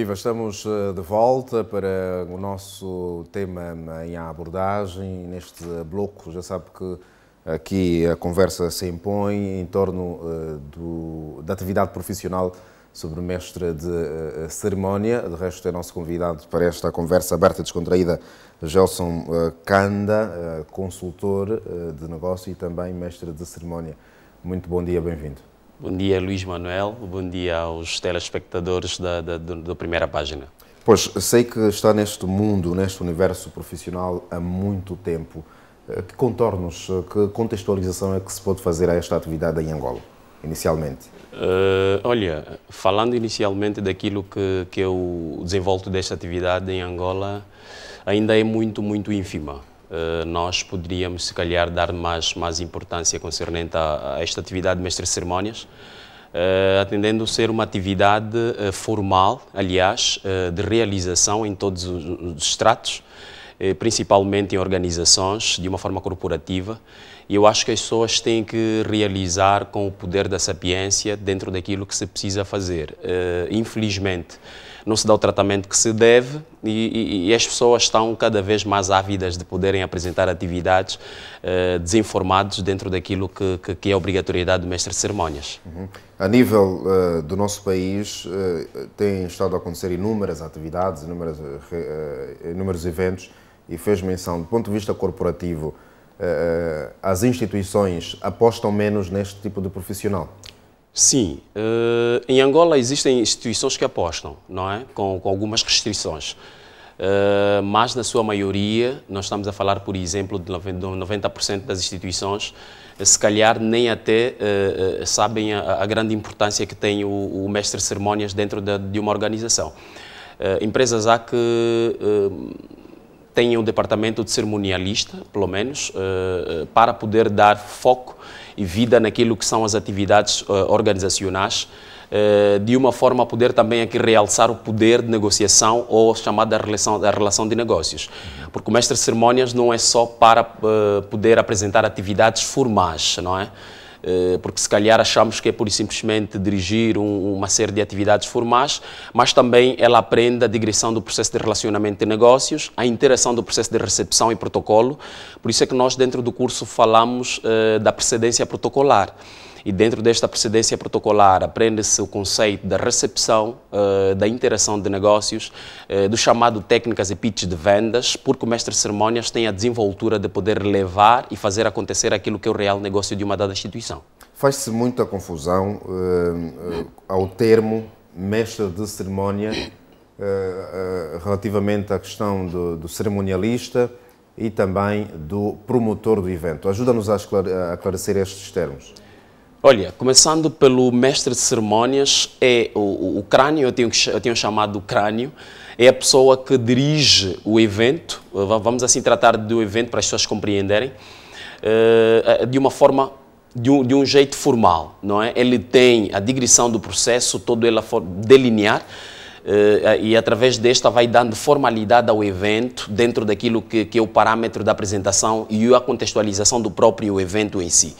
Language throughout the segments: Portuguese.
Viva, estamos eh, de volta para o nosso tema em abordagem. Neste bloco, já sabe que aqui a conversa se impõe em torno eh, do, da atividade profissional sobre mestre de eh, cerimónia. De resto, é nosso convidado para esta conversa aberta e descontraída, Gelson Canda, consultor de negócio e também mestre de cerimónia. Muito bom dia, bem-vindo. Bom dia, Luís Manuel. Bom dia aos telespectadores da, da, da Primeira Página. Pois, sei que está neste mundo, neste universo profissional há muito tempo. Eh, que contornos, eh, que contextualização é que se pode fazer a esta atividade em Angola, inicialmente? Uh, olha, falando inicialmente daquilo que, que eu desenvolvo desta atividade em Angola, ainda é muito, muito ínfima. Eh, nós poderíamos, se calhar, dar mais, mais importância concernente a, a esta atividade de mestre de cerimónias, eh, atendendo ser uma atividade eh, formal, aliás, de realização em todos os, os estratos, principalmente em organizações, de uma forma corporativa, e eu acho que as pessoas têm que realizar com o poder da sapiência dentro daquilo que se precisa fazer. Uh, infelizmente, não se dá o tratamento que se deve e, e, e, as pessoas estão cada vez mais ávidas de poderem apresentar atividades uh, desinformados dentro daquilo que, que, que, é a obrigatoriedade do mestre de cerimónias. Uhum. A nível uh, do nosso país, uh, têm estado a acontecer inúmeras atividades, uh, inúmeros eventos e fez menção, do ponto de vista corporativo, eh, as instituições apostam menos neste tipo de profissional? Sim, eh, em Angola existem instituições que apostam, não é? Com, com algumas restrições. Eh, mas, na sua maioria, nós estamos a falar, por exemplo, de 90% das instituições, se calhar nem até sabem a, a grande importância que tem o, o mestre de cerimónias dentro de, de uma organização. empresas há que tenha um departamento de cerimonialista, pelo menos, eh, eh, para poder dar foco e vida naquilo que são as atividades eh, organizacionais, de uma forma a poder também aqui realçar o poder de negociação ou chamada relação, da relação de negócios. Porque o mestre de cerimônias não é só para poder apresentar atividades formais, não é? Eh, porque se calhar achamos que é pura e simplesmente dirigir um, uma série de atividades formais, mas também ela aprende a digressão do processo de relacionamento de negócios, a interação do processo de recepção e protocolo. Por isso é que nós, dentro do curso, falamos eh, da precedência protocolar. E dentro desta precedência protocolar aprende-se o conceito da recepção, uh, da interação de negócios, uh, do chamado técnicas e pitch de vendas, porque o mestre de cerimônias tem a desenvoltura de poder levar e fazer acontecer aquilo que é o real negócio de uma dada instituição. Faz-se muita confusão uh, ao termo mestre de cerimônia relativamente à questão do, do cerimonialista e também do promotor do evento. Ajuda-nos a esclarecer estes termos. Olha, começando pelo mestre de cerimônias, é o, o crânio, eu tenho, eu tenho chamado crânio, é a pessoa que dirige o evento, eh, vamos assim tratar do evento para as pessoas compreenderem, eh, eh, de uma forma, de um, de um jeito formal, não é? Ele tem a digressão do processo, todo ele a delinear, e através desta vai dando formalidade ao evento dentro daquilo que, que é o parâmetro da apresentação e a contextualização do próprio evento em si.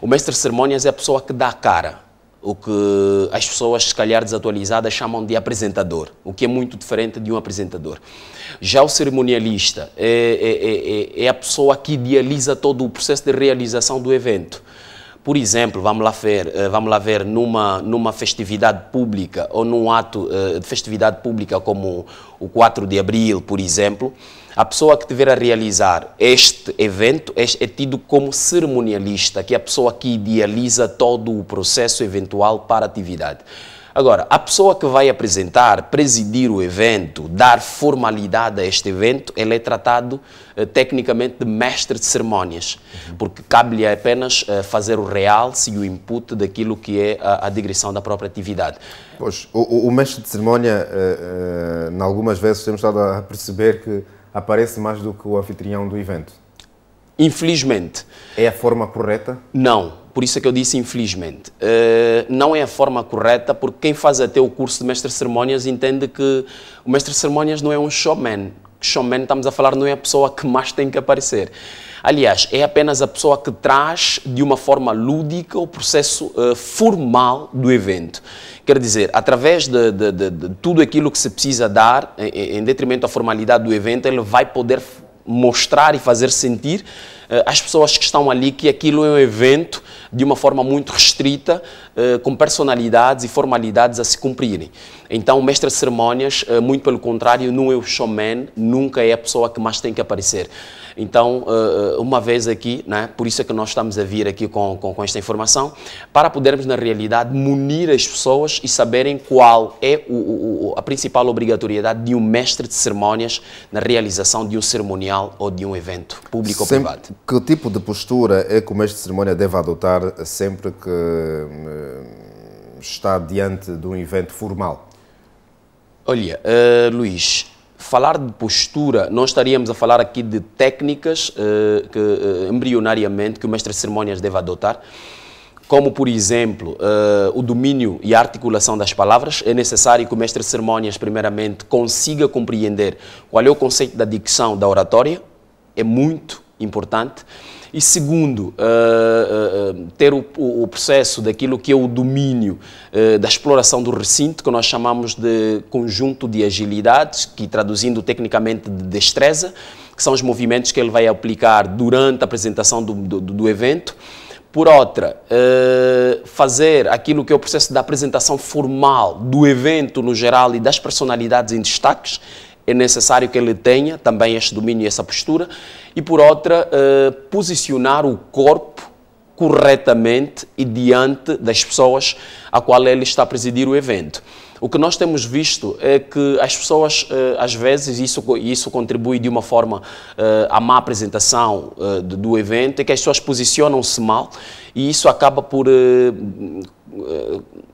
O mestre de cerimônias é a pessoa que dá a cara, o que as pessoas, se calhar desatualizadas, chamam de apresentador, o que é muito diferente de um apresentador. Já o cerimonialista é, é, é, é, é a pessoa que idealiza todo o processo de realização do evento por exemplo, vamos lá ver, eh, vamos lá ver numa, numa festividade pública ou num ato eh, de festividade pública como o 4 de abril, por exemplo, a pessoa que estiver a realizar este evento é, é tido como cerimonialista, que é a pessoa que idealiza todo o processo eventual para a atividade. Agora, a pessoa que vai apresentar, presidir o evento, dar formalidade a este evento, ele é tratado eh, tecnicamente de mestre de cerimónias, uhum. porque cabe-lhe apenas eh, fazer o realce e o input daquilo que é a, a digressão da própria atividade. Pois, o, o mestre de cerimónia, eh, eh, em eh, algumas vezes temos estado a perceber que aparece mais do que o anfitrião do evento. Infelizmente. É a forma correta? Não, por isso é que eu disse infelizmente. Uh, não é a forma correta, porque quem faz até o curso de mestre de cerimónias entende que o mestre de cerimónias não é um showman. showman, estamos a falar, não é a pessoa que mais tem que aparecer. Aliás, é apenas a pessoa que traz de uma forma lúdica o processo uh, formal do evento. Quer dizer, através de, de, de, de tudo aquilo que se precisa dar, em, em detrimento à formalidade do evento, ele vai poder mostrar e fazer sentir as eh, pessoas que estão ali que aquilo é um evento de uma forma muito restrita, eh, com personalidades e formalidades a se cumprirem. Então, o mestre de cerimônias, eh, muito pelo contrário, não é o showman, nunca é a pessoa que mais tem que aparecer. Então, uma vez aqui, né, por isso é que nós estamos a vir aqui com, com, com esta informação, para podermos, na realidade, munir as pessoas e saberem qual é o, o, a principal obrigatoriedade de um mestre de cerimónias na realização de um cerimonial cerimonial ou de um evento público sempre, ou privado? Que tipo de postura é que o mestre de cerimónia deve adotar sempre que eh, está diante de um evento formal? Olha, uh, Luís, falar de postura, nós estaríamos a falar aqui de técnicas uh, que, uh, embrionariamente que o mestre de cerimónias deve adotar como, por exemplo, uh, o domínio e a articulação das palavras, é necessário que o mestre de cerimónias, primeiramente, consiga compreender qual é o conceito da dicção da oratória, é muito importante. E segundo, uh, uh, ter o, o, processo daquilo que é o domínio uh, da exploração do recinto, que nós chamamos de conjunto de agilidades, que traduzindo tecnicamente de destreza, que são os movimentos que ele vai aplicar durante a apresentação do, do, do evento por outra, eh, fazer aquilo que é o processo da apresentação formal do evento no geral e das personalidades em destaques, é necessário que ele tenha também este domínio e essa postura. E por outra, eh, posicionar o corpo corretamente e diante das pessoas a qual ele está a presidir o evento. O que nós temos visto é que as pessoas, eh, às vezes, isso, isso contribui de uma forma eh, à má apresentação eh, do evento, é que as pessoas posicionam-se mal e isso acaba por,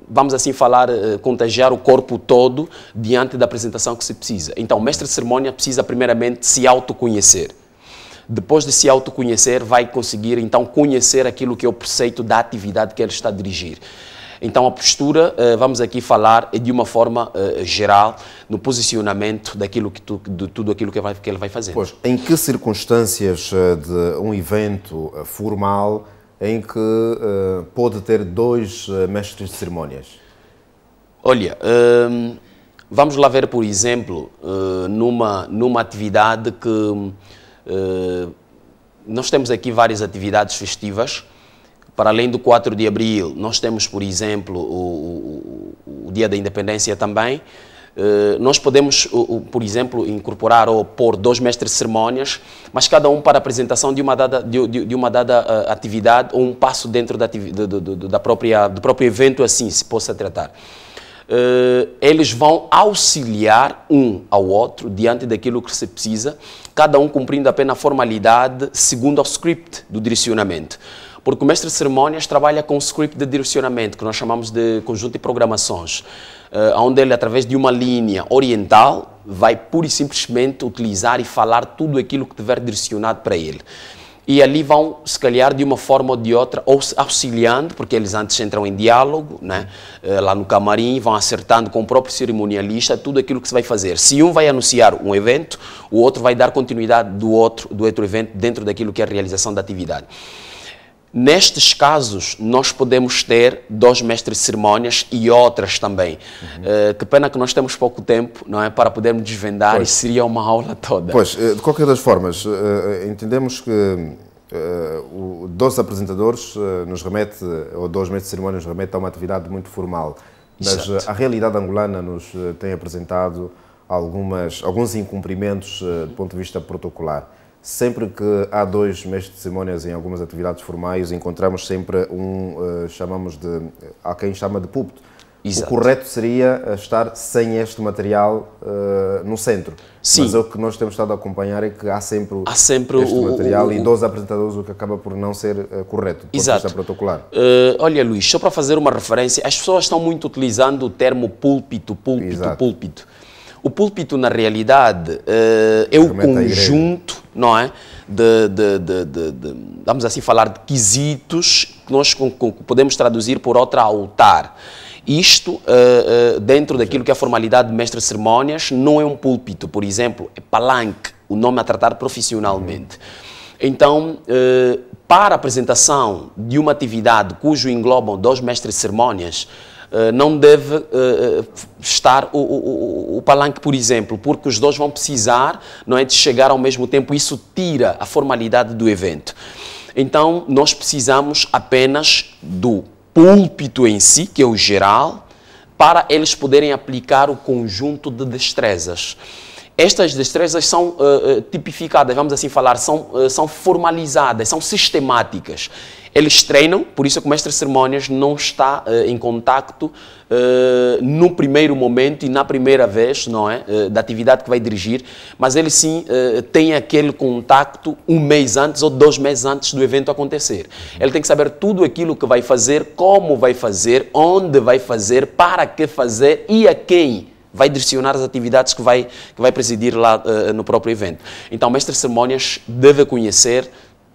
vamos assim falar, contagiar o corpo todo diante da apresentação que se precisa. Então, o mestre de cerimônia precisa, primeiramente, se autoconhecer depois de se autoconhecer, vai conseguir então conhecer aquilo que é o preceito da atividade que ele está a dirigir. Então, a postura, eh, vamos aqui falar eh, de uma forma eh, geral, no posicionamento daquilo que tu, de tudo aquilo que, ele vai fazer. Pois, em que circunstâncias de um evento formal em que pode ter dois mestres de cerimónias? Olha, ehm, vamos lá ver, por exemplo, numa, numa atividade que eh, nós temos aqui várias atividades festivas. Para além do 4 de abril, nós temos, por exemplo, o, o, o Dia da Independência também. Eh, nós podemos, por exemplo, incorporar ou pôr dois mestres de cerimónias, mas cada um para a apresentação de uma dada, de, de, de uma dada eh, atividade ou um passo dentro da, da própria, do próprio evento, assim se possa tratar. Eh, eles vão auxiliar um ao outro diante daquilo que se precisa, cada um cumprindo apenas a formalidade segundo o script do direcionamento. Porque o mestre de cerimônias trabalha com o script de direcionamento, que nós chamamos de conjunto de programações, eh, onde ele, através de uma linha oriental, vai pura e simplesmente utilizar e falar tudo aquilo que tiver direcionado para ele e ali vão, se calhar, de uma forma ou de outra, ou se auxiliando, porque eles antes entram em diálogo, né? Eh, lá no camarim, vão acertando com o próprio cerimonialista tudo aquilo que se vai fazer. Se um vai anunciar um evento, o outro vai dar continuidade do outro, do outro evento dentro daquilo que é a realização da atividade. Nestes casos, nós podemos ter dois mestres de cerimônias e outras também. Uhum. Uh, que pena que nós temos pouco tempo não é, para podermos desvendar pois. e seria uma aula toda. Pois, eh, de qualquer das formas, eh, entendemos que uh, o, dois apresentadores nos remete, ou dois mestres de cerimônias nos remete a uma atividade muito formal. Mas Exato. a realidade angolana nos tem apresentado algumas, alguns incumprimentos do ponto de vista protocolar. Sempre que há dois mestres de cerimônias em algumas atividades formais, encontramos sempre um, uh, chamamos de, há quem chama de púlpito. Exato. O correto seria eh, estar sem este material uh, no centro. Sim. Mas é o que nós temos estado a acompanhar é que há sempre, há sempre este o, material o, o, e 12 apresentadores, o que acaba por não ser uh, correto Exato. vista protocolar. Uh, olha, Luís, só para fazer uma referência, as pessoas estão muito utilizando o termo púlpito, púlpito, Exato. púlpito. O púlpito, na realidade, é eh, o conjunto, não é? De, de, de, de, vamos assim falar, de quesitos que nós podemos traduzir por outra altar. Isto, uh, uh, dentro daquilo que é a formalidade de mestre de cerimónias, não é um púlpito, por exemplo, é palanque, o nome a tratar profissionalmente. Então, uh, para a apresentação de uma atividade cujo englobam dois mestres de cerimónias, eh, não deve eh, estar o, o, o, palanque, por exemplo, porque os dois vão precisar não é, de chegar ao mesmo tempo. Isso tira a formalidade do evento. Então, nós precisamos apenas do púlpito em si, que é o geral, para eles poderem aplicar o conjunto de destrezas. Estas destrezas são uh, tipificadas, vamos assim falar, são, uh, são formalizadas, são sistemáticas eles treinam, por isso é que o mestre de cerimônias não está uh, em contacto uh, no primeiro momento e na primeira vez, não é? Uh, da atividade que vai dirigir, mas ele sim tem aquele contacto um mês antes ou dois meses antes do evento acontecer. Ele tem que saber tudo aquilo que vai fazer, como vai fazer, onde vai fazer, para que fazer e a quem vai direcionar as atividades que vai, que vai presidir lá no próprio evento. Então, o mestre de cerimônias deve conhecer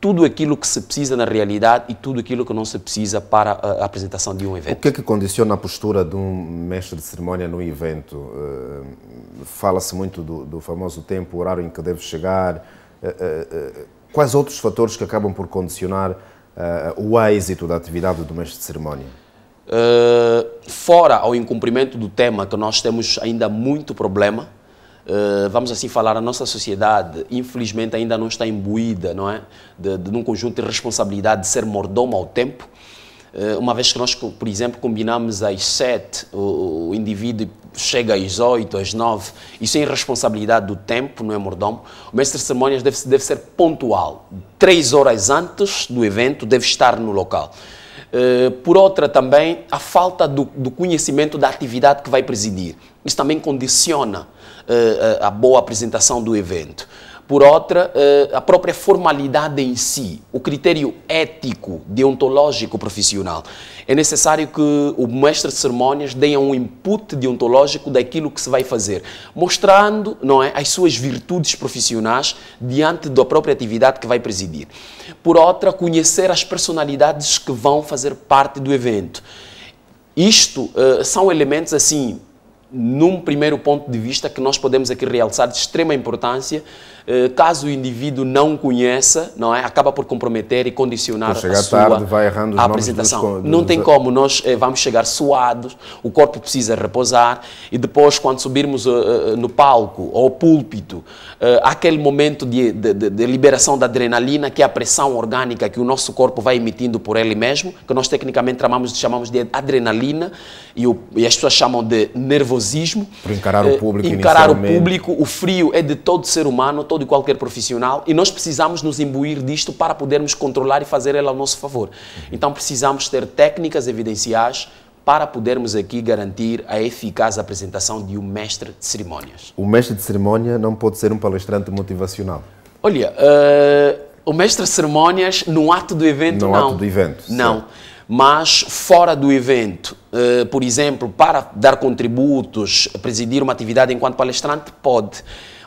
tudo aquilo que se precisa na realidade e tudo aquilo que não se precisa para a apresentação de um evento. O que é que condiciona a postura de um mestre de cerimónia num evento? Uh, Fala-se muito do, do, famoso tempo, horário em que deve chegar. Uh, uh, quais outros fatores que acabam por condicionar o êxito da atividade do mestre de cerimónia? fora ao incumprimento do tema, que nós temos ainda muito problema, eh, vamos assim falar, a nossa sociedade, infelizmente, ainda não está imbuída não é? de, de, de um conjunto de responsabilidade de ser mordomo ao tempo, eh, uma vez que nós, por exemplo, combinamos às sete, o, indivíduo chega às oito, às nove, isso é irresponsabilidade do tempo, não é mordomo. O mestre de cerimónias deve, deve ser pontual, três horas antes do evento deve estar no local. Eh, por outra, também a falta do, do conhecimento da atividade que vai presidir. Isso também condiciona eh, eh, a boa apresentação do evento por outra, eh, a própria formalidade em si, o critério ético, deontológico profissional. É necessário que o mestre de cerimônias dê um input deontológico daquilo que se vai fazer, mostrando não é, as suas virtudes profissionais diante da própria atividade que vai presidir. Por outra, conhecer as personalidades que vão fazer parte do evento. Isto são elementos assim num primeiro ponto de vista que nós podemos aqui realçar de extrema importância, eh, caso o indivíduo não conheça, não é? acaba por comprometer e condicionar a sua tarde, vai errando os apresentação. Dos... Não tem como, nós eh, vamos chegar suados, o corpo precisa repousar e depois, quando subirmos eh, no palco ou púlpito, há aquele momento de, de, de liberação da adrenalina, que é a pressão orgânica que o nosso corpo vai emitindo por ele mesmo, que nós tecnicamente chamamos, chamamos de adrenalina e, o, e as pessoas chamam de nervosismo. Por encarar o público Encarar o público, o frio é de todo ser humano, todo e qualquer profissional e nós precisamos nos imbuir disto para podermos controlar e fazer ela ao nosso favor. Então precisamos ter técnicas evidenciais para podermos aqui garantir a eficaz apresentação de um mestre de cerimônias. O mestre de cerimônia não pode ser um palestrante motivacional. Olha, uh, o mestre de cerimônias no ato do evento no não. No ato do evento. Não. Mas fora do evento, eh, por exemplo, para dar contributos, presidir uma atividade enquanto palestrante, pode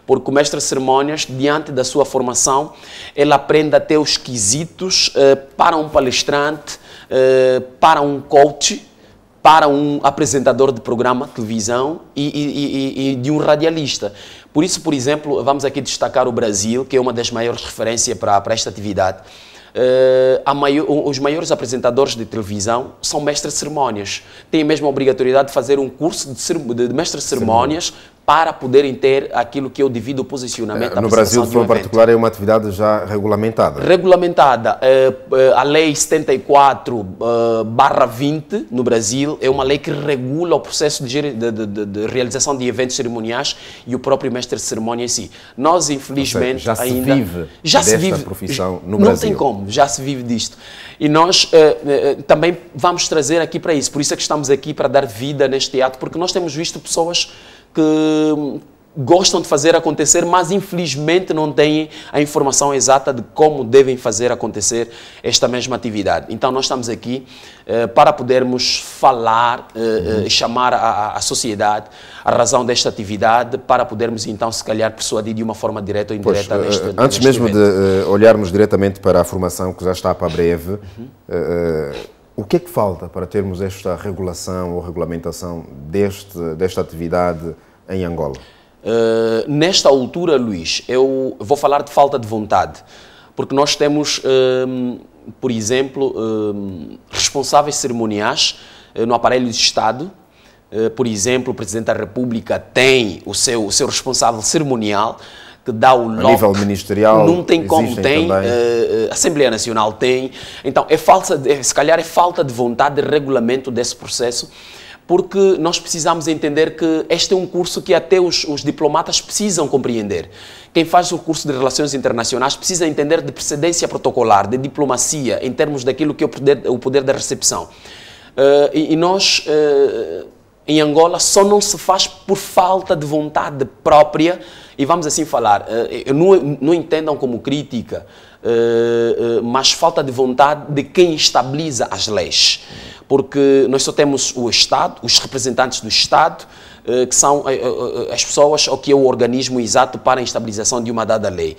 porque o mestre de cerimónias, diante da sua formação, ele aprende até os quesitos eh, para um palestrante, eh, para um coach, para um apresentador de programa de televisão e, e, e, e, de um radialista. Por isso, por exemplo, vamos aqui destacar o Brasil, que é uma das maiores referências para, para esta atividade. Uh, maior, os maiores apresentadores de televisão são mestres de cerimónias. Têm a mesma obrigatoriedade de fazer um curso de, de mestre de cerimônias para poderem ter aquilo que eu devido posicionamento. É, no Brasil, de forma um particular, é uma atividade já regulamentada. Regulamentada. É, é, a Lei 74, é, barra 20, no Brasil, é uma lei que regula o processo de, de, de, de realização de eventos cerimoniais e o próprio mestre de cerimônia em si. Nós, infelizmente, seja, já ainda... Já se vive já se vive, profissão no Brasil. Não tem como, já se vive disto. E nós também vamos trazer aqui para isso. Por isso é que estamos aqui para dar vida neste ato, porque nós temos visto pessoas que gostam de fazer acontecer, mas infelizmente não têm a informação exata de como devem fazer acontecer esta mesma atividade. Então, nós estamos aqui eh, para podermos falar, eh, eh, uhum. chamar a, a, sociedade a razão desta atividade, para podermos então, se calhar, persuadir de uma forma direta ou indireta pois, eh, neste, Antes neste mesmo evento. de eh, olharmos diretamente para a formação que já está para breve, uhum. Eh, o que é que falta para termos esta regulação ou regulamentação deste, desta atividade em Angola? Uh, nesta altura, Luís, eu vou falar de falta de vontade, porque nós temos, um, ehm, por exemplo, um, ehm, responsáveis cerimoniais eh, no aparelho de Estado. Eh, por exemplo, o Presidente da República tem o seu, o seu responsável cerimonial, que dá o nome. A nível ministerial. Não tem como tem, a uh, eh, eh, Assembleia Nacional tem. Então, é falsa, se calhar é falta de vontade de regulamento desse processo, porque nós precisamos entender que este é um curso que até os, os diplomatas precisam compreender. Quem faz o curso de Relações Internacionais precisa entender de precedência protocolar, de diplomacia, em termos daquilo que é o poder, o poder da recepção. Uh, e, e, nós. Uh, em Angola só não se faz por falta de vontade própria e vamos assim falar, eh, não, não entendam como crítica, eh, eh, mas falta de vontade de quem estabiliza as leis. Porque nós só temos o Estado, os representantes do Estado, que são as pessoas ou que é o organismo exato para a estabilização de uma dada lei.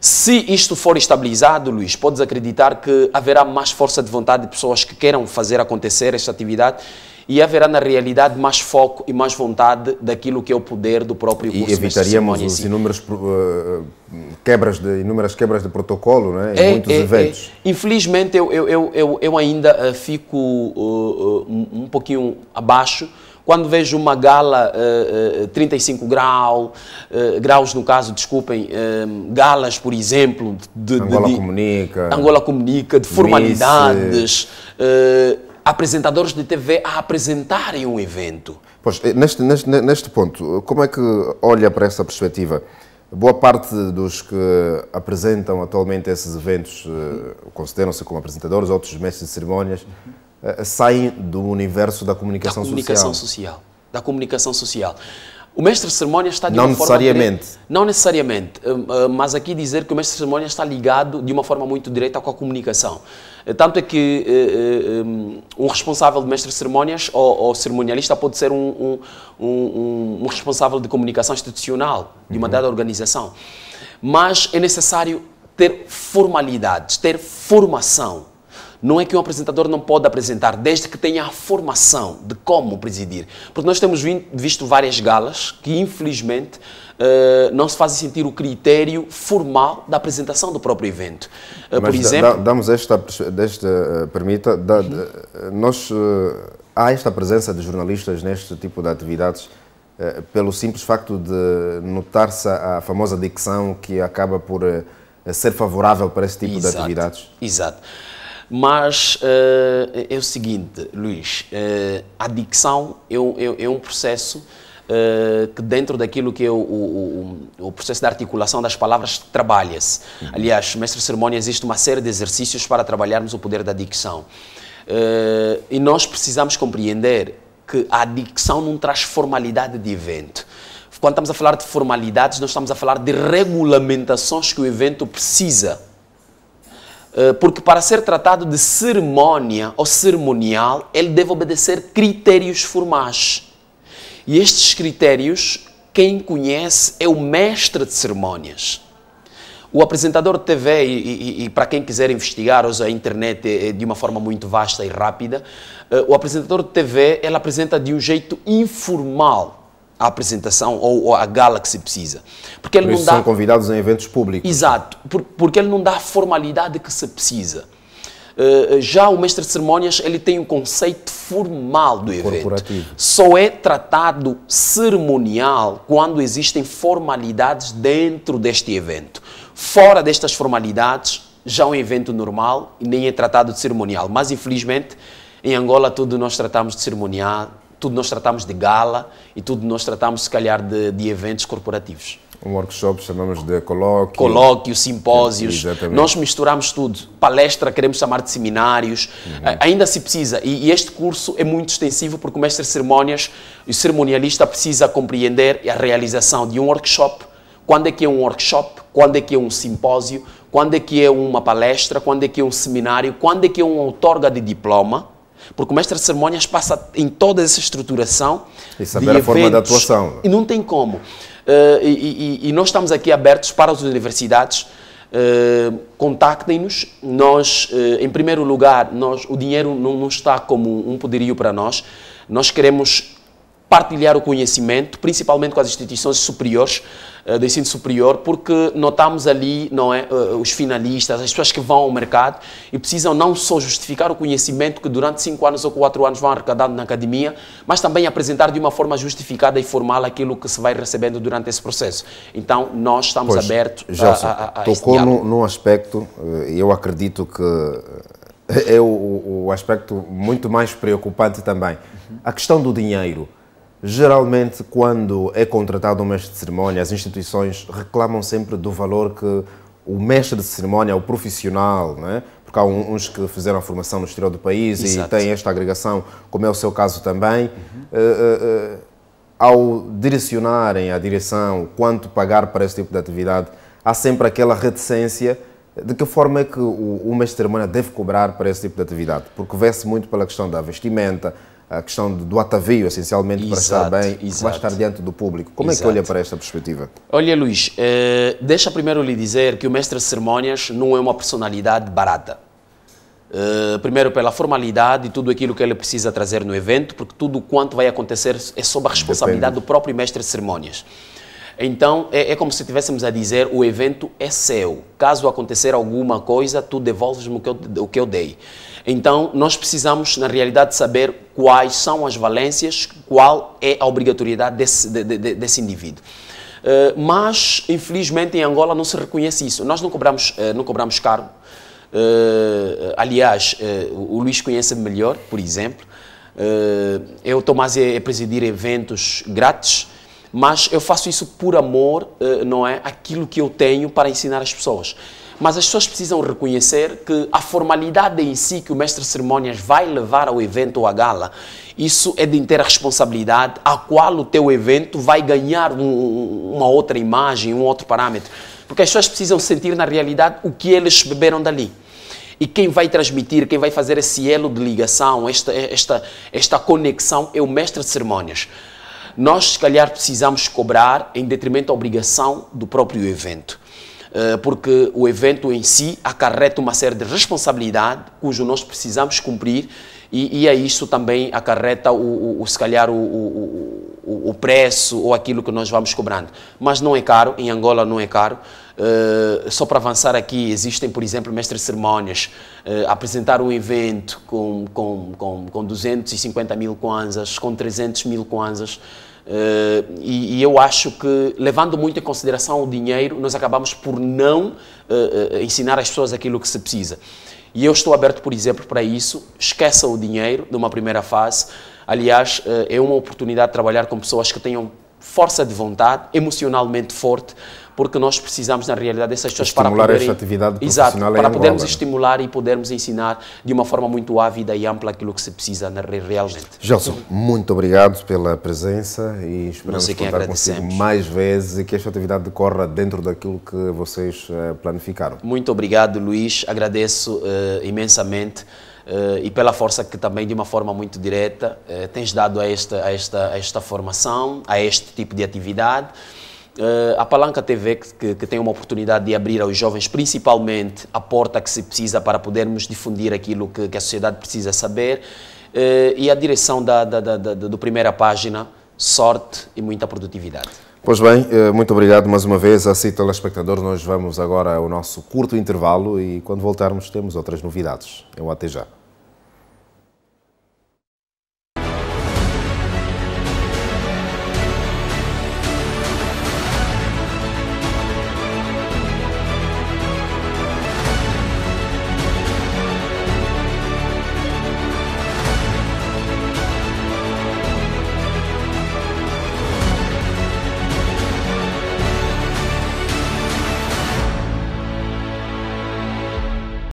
Se isto for estabilizado, Luís, podes acreditar que haverá mais força de vontade de pessoas que queiram fazer acontecer esta atividade e haverá na realidade mais foco e mais vontade daquilo que é o poder do próprio curso. E evitaríamos os inúmeros eh, eh, quebras de inúmeras quebras de protocolo, né? Em é, muitos é, é. eventos. É. Infelizmente eu, eu, eu, eu ainda eh, fico uh, um pouquinho abaixo quando vejo uma gala uh, 35 grau, uh, graus, no caso, desculpem, uh, galas, por exemplo, de. Angola de, de, Comunica. Angola Comunica, de formalidades apresentadores de TV a apresentarem um evento. Pois, eh, neste, neste, neste ponto, como é que olha para essa perspectiva? Boa parte dos que apresentam atualmente esses eventos eh, consideram-se como apresentadores, outros mestres de cerimónias, eh, saem do universo da comunicação, da comunicação social. social. Da comunicação social. O mestre de cerimónia está de não uma necessariamente. não Direta, não necessariamente. Hum, hum, mas aqui dizer que o mestre de cerimónia está ligado de uma forma muito direta com a comunicação. Eh, tanto é que eh, eh, hum, um responsável de mestre de cerimónias ou, ou cerimonialista pode ser um, um, um, um, responsável de comunicação institucional de uma uhum. dada organização. Mas é necessário ter formalidades, ter formação não é que um apresentador não pode apresentar, desde que tenha a formação de como presidir. Porque nós temos visto várias galas que, infelizmente, eh, não se fazem sentir o critério formal da apresentação do próprio evento. Eh, Mas Por exemplo. Damos esta. esta eh, permita. Da, uhum. Nós, há esta presença de jornalistas neste tipo de atividades pelo simples facto de notar-se a famosa dicção que acaba por ser favorável para esse tipo exato, de atividades. Exato. Mas uh, é o seguinte, Luís, uh, a adicção é um, é, é um processo Uh, que dentro daquilo que é o, o, o, processo de articulação das palavras trabalha-se. Uhum. Aliás, mestre de cerimônia existe uma série de exercícios para trabalharmos o poder da dicção. Uh, e nós precisamos compreender que a dicção não traz formalidade de evento. Quando estamos a falar de formalidades, nós estamos a falar de regulamentações que o evento precisa eh, porque para ser tratado de cerimônia ou cerimonial, ele deve obedecer critérios formais. E estes critérios, quem conhece é o mestre de cerimônias. O apresentador de TV, e, e, e para quem quiser investigar, usa a internet eh, de uma forma muito vasta e rápida, eh, o apresentador de TV, ele apresenta de um jeito informal a apresentação ou, ou, a se precisa. Porque ele Por não dá... são convidados em eventos públicos. Exato, por, porque ele não dá a formalidade que se precisa. Uh, já o mestre de cerimônias ele tem um conceito formal do Corporativo. evento. Só é tratado cerimonial quando existem formalidades dentro deste evento. Fora destas formalidades, já é um evento normal e nem é tratado de cerimonial. Mas infelizmente, em Angola tudo nós tratamos de cerimonial, tudo nós tratamos de gala e tudo nós tratamos, se calhar, de, de eventos corporativos. Um workshop chamamos de colóquio. Colóquio, simpósios. Exatamente. Nós misturamos tudo. Palestra, queremos chamar de seminários. Uhum. Ainda se precisa. E, este curso é muito extensivo porque o mestre de cerimónias e o cerimonialista precisa compreender a realização de um workshop. Quando é que é um workshop? Quando é que é um simpósio? Quando é que é uma palestra? Quando é que é um seminário? Quando é que é uma outorga de diploma? Porque o mestre de cerimónias passa em toda essa estruturação. E saber a forma de atuação. É? E não tem como. Uh, e, e, e, nós estamos aqui abertos para as universidades. Uh, Contactem-nos. Nós, uh, em primeiro lugar, nós, o dinheiro não, não está como um poderio para nós. Nós queremos partilhar o conhecimento, principalmente com as instituições superiores eh, do ensino superior, porque notamos ali não é, eh, os finalistas, as pessoas que vão ao mercado e precisam não só justificar o conhecimento que durante 5 anos ou 4 anos vão arrecadando na academia, mas também apresentar de uma forma justificada e formal aquilo que se vai recebendo durante esse processo. Então, nós estamos pois, abertos a, a, a Tocou num, num aspecto, eh, eu acredito que é o, o, aspecto muito mais preocupante também. A questão do dinheiro. Geralmente, quando é contratado um mestre de cerimónia, as instituições reclamam sempre do valor que o mestre de cerimónia, o profissional, né? porque há uns que fizeram a formação no exterior do país Exato. e têm esta agregação, como é o seu caso também. Uhum. Uh, uh, ao direcionarem a direção quanto pagar para esse tipo de atividade, há sempre aquela reticência de que forma é que o, o mestre de cerimónia deve cobrar para esse tipo de atividade? Porque vê-se muito pela questão da vestimenta, a questão do atavio, essencialmente, exato, para estar bem e mais estar diante do público. Como exato. é que olha para esta perspectiva? Olha, Luís, eh, deixa primeiro lhe dizer que o mestre de cerimónias não é uma personalidade barata. Eh, primeiro, pela formalidade e tudo aquilo que ele precisa trazer no evento, porque tudo quanto vai acontecer é sob a responsabilidade Depende. do próprio mestre de cerimônias. Então, é, é como se estivéssemos a dizer: o evento é seu. Caso acontecer alguma coisa, tu devolves-me o, o que eu dei. Então, nós precisamos, na realidade, saber quais são as valências, qual é a obrigatoriedade desse, de, de, desse indivíduo. Uh, mas, infelizmente, em Angola não se reconhece isso. Nós não cobramos, uh, não cobramos caro. Uh, eh, aliás, o Luís conhece melhor, por exemplo. eu estou mais a é, é presidir eventos grátis mas eu faço isso por amor, não é? Aquilo que eu tenho para ensinar as pessoas mas as pessoas precisam reconhecer que a formalidade em si que o mestre de cerimônias vai levar ao evento ou à gala, isso é de inteira responsabilidade, a qual o teu evento vai ganhar um, uma outra imagem, um outro parâmetro. Porque as pessoas precisam sentir na realidade o que eles beberam dali. E quem vai transmitir, quem vai fazer esse elo de ligação, esta, esta, esta conexão, é o mestre de cerimônias nós se calhar precisamos cobrar em detrimento da obrigação do próprio evento. Eh, porque o evento em si acarreta uma série de responsabilidade cujo nós precisamos cumprir e, e a é isso também acarreta o, o, o se calhar o, o, o preço ou aquilo que nós vamos cobrando. Mas não é caro, em Angola não é caro. Uh, só para avançar aqui, existem, por exemplo, mestres cerimónias uh, apresentar um evento com, com, com, com 250 mil kwanzas, com 300 mil kwanzas. Uh, e, e, eu acho que, levando muito em consideração o dinheiro, nós acabamos por não uh, ensinar as pessoas aquilo que se precisa. E eu estou aberto, por exemplo, para isso. Esqueça o dinheiro numa primeira fase. Aliás, é uma oportunidade de trabalhar com pessoas que tenham força de vontade, emocionalmente forte, porque nós precisamos, na realidade, dessas pessoas estimular para poderem... Estimular atividade Exato, para podermos é? estimular e podermos ensinar de uma forma muito ávida e ampla aquilo que se precisa realmente. Gelson, muito obrigado pela presença e esperamos contar consigo mais vezes e que esta atividade decorra dentro daquilo que vocês eh, planificaram. Muito obrigado, Luís. Agradeço uh, imensamente. Uh, e pela força que também de uma forma muito direta uh, tens dado a esta, a, esta, a esta formação, a este tipo de atividade. Uh, a Palanca TV, que, que, tem uma oportunidade de abrir aos jovens, principalmente, a porta que se precisa para podermos difundir aquilo que, que a sociedade precisa saber. Uh, e a direção da, da, da, da, do primeira página, sorte e muita produtividade. Pois bem, eh, muito obrigado mais uma vez a si, telespectador. Nós vamos agora ao nosso curto intervalo e quando voltarmos temos outras novidades. Eu é até já.